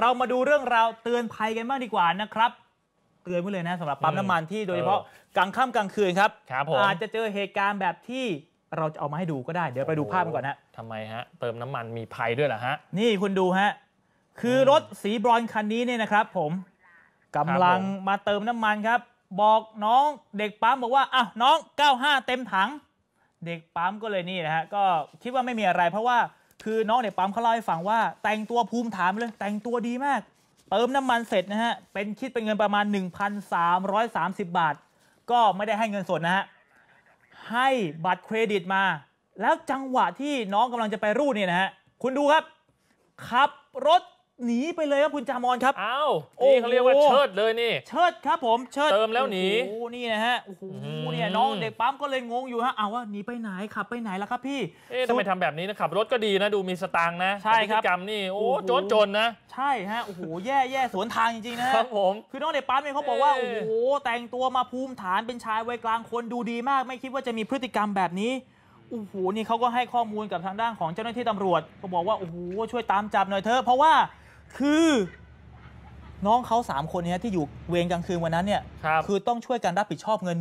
เรามาดูเรื่องราวเตือนภัยกันบ้างดีกว่านะครับเตือนไว้เลยนะสำหรับปั๊มน้ำมันที่โดยเฉพาะกลางค่ำกลางคืนครับรบอาจจะเจอเหตุการณ์แบบที่เราจะเอามาให้ดูก็ได้เดี๋ยวไปดูภาพกันก่อนนะทำไมฮะเติมน้ำมันมีภัยด้วยเหรอฮะ นี่คุณดูฮะ คือรถสีบรอนคันนี้เนี่ยนะครับผมกำลังมาเติมน้ำมันครับ บอกน้องเด็กปั๊มบอกว่าอ่ะน้อง95เต็มถัง เด็กปั๊มก็เลยนี่นะฮะ ก็คิดว่าไม่มีอะไรเพราะว่าคือน้องเด็กปั๊มเขาเล่าให้ฟังว่าแต่งตัวภูมิฐานเลย แต่งตัวดีมากเติมน้ำมันเสร็จนะฮะ เป็นคิดเป็นเงินประมาณ 1,330 บาท ก็ไม่ได้ให้เงินสดนะฮะ ให้บัตรเครดิตมา แล้วจังหวะที่น้องกำลังจะไปรูดเนี่ยนะฮะ คุณดูครับขับรถหนีไปเลยครับคุณจามอนครับอ้าวนี่เขาเรียกว่า เชิดเลยนี่ เชิดครับผมเชิด เติมแล้วหนีโอ้นี่นะฮะโอ้โหเนี่ยน้องเด็กปั๊มก็เลยงงอยู่ฮะ เอาว่าหนีไปไหนขับไปไหนแล้วครับพี่ เอ๊ะทำไมทำแบบนี้นะขับ รถก็ดีนะดูมีสตางค์นะใช่ครับกรรมนี่ โอ้โจนจนนะ ใช่ฮะโอ้โหแย่แย่สวนทางจริงๆนะ ครับผม คือน้องเด็กปั๊มเนี่ยเขาบอกว่า โอ้โห แต่งตัวมาภูมิฐานเป็นชายวัยกลางคนดูดีมาก ไม่คิดว่าจะมีพฤติกรรมแบบนี้โอ้โหนี่เขาก็ให้ข้อมูลกับทางด้านของเจ้าหน้าที่ตำรวจเขาบอกว่า โอ้โหช่วยตามจับหน่อยเถอะเพราะว่าคือน้องเขาสามคนเนี้ยที่อยู่เวรกลางคืนวันนั้นเนี่ยคคือต้องช่วยกันรับผิดชอบเงิน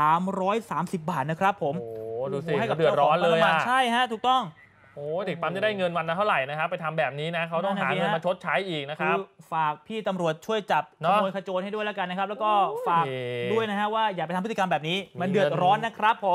1,330 บาทนะครับผม โอ้ดูสิให้กับเดือดร้อนเลยอ่ะใช่ฮะ ถูกต้อง โอ้เด็กปั๊มจะได้เงินวันละเท่าไหร่นะครับ ไปทำแบบนี้นะ เขาต้องหาเงินมาชดใช้อีกนะครับ ฝากพี่ตำรวจช่วยจับขนโมยขโจรให้ด้วยแล้วกันนะครับ แล้วก็ฝากด้วยนะฮะว่าอย่าไปทำพฤติกรรมแบบนี้ มันเดือดร้อนนะครับผม